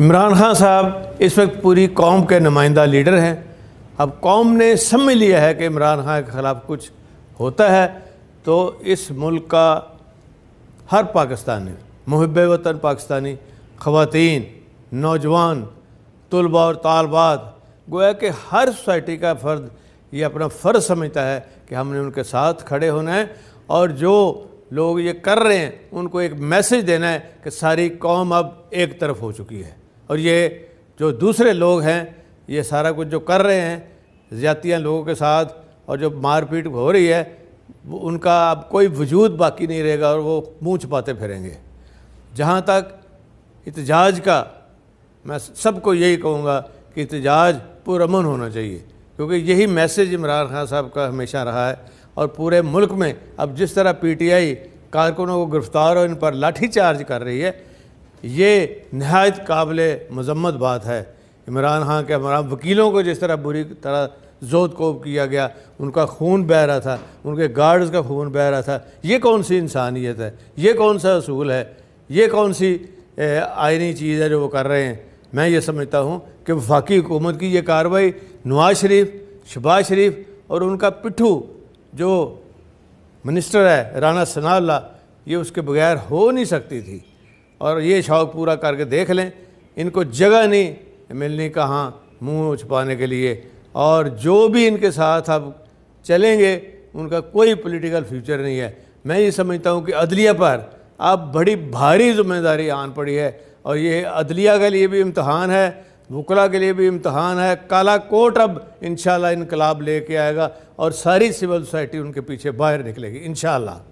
इमरान खान साहब इस वक्त पूरी कौम के नुमाइंदा लीडर हैं अब कौम ने समझ लिया है कि इमरान खान के ख़िलाफ़ कुछ होता है तो इस मुल्क का हर पाकिस्तानी महब वतन पाकिस्तानी ख़वान नौजवान तलबा और तालबात गोया कि हर सोसाइटी का फ़र्द ये अपना फ़र्ज़ समझता है कि हमने उनके साथ खड़े होना है और जो लोग ये कर रहे हैं उनको एक मैसेज देना है कि सारी कौम अब एक तरफ हो चुकी है और ये जो दूसरे लोग हैं ये सारा कुछ जो कर रहे हैं ज्यातियाँ लोगों के साथ और जो मारपीट हो रही है उनका अब कोई वजूद बाकी नहीं रहेगा और वो मुँह छुपाते फिरेंगे जहाँ तक इतजाज का मैं सबको यही कहूँगा कि इतजाज पुरमन होना चाहिए क्योंकि यही मैसेज इमरान खान साहब का हमेशा रहा है और पूरे मुल्क में अब जिस तरह पीटीआई कारकुनों को गिरफ्तार और इन पर लाठीचार्ज कर रही है ये नहायत काबिल मजम्मत बात है इमरान खान के हमारा वकीलों को जिस तरह बुरी तरह जोत कोब किया गया उनका खून बह रहा था उनके गार्ड्स का खून बह रहा था ये कौन सी इंसानियत है ये कौन सा असूल है ये कौन सी आयनी चीज़ है जो वो कर रहे हैं मैं ये समझता हूँ कि वफाकी हुकूमत की ये कार्रवाई नवाज शरीफ शबाज शरीफ और उनका पिट्ठू जो मिनिस्टर है राणा सनाउल्ला ये उसके बगैर हो नहीं सकती थी और ये शौक पूरा करके देख लें इनको जगह नहीं मिलनी कहाँ मुंह छुपाने के लिए और जो भी इनके साथ अब चलेंगे उनका कोई पॉलिटिकल फ्यूचर नहीं है मैं ये समझता हूँ कि अदलिया पर अब बड़ी भारी जिम्मेदारी आन पड़ी है और ये अदलिया के लिए भी इम्तहान है वकला के लिए भी इम्तहान है काला कोट अब इनशाला इनकलाब लेके आएगा और सारी सिविल सोसाइटी उनके पीछे बाहर निकलेगी इनशाला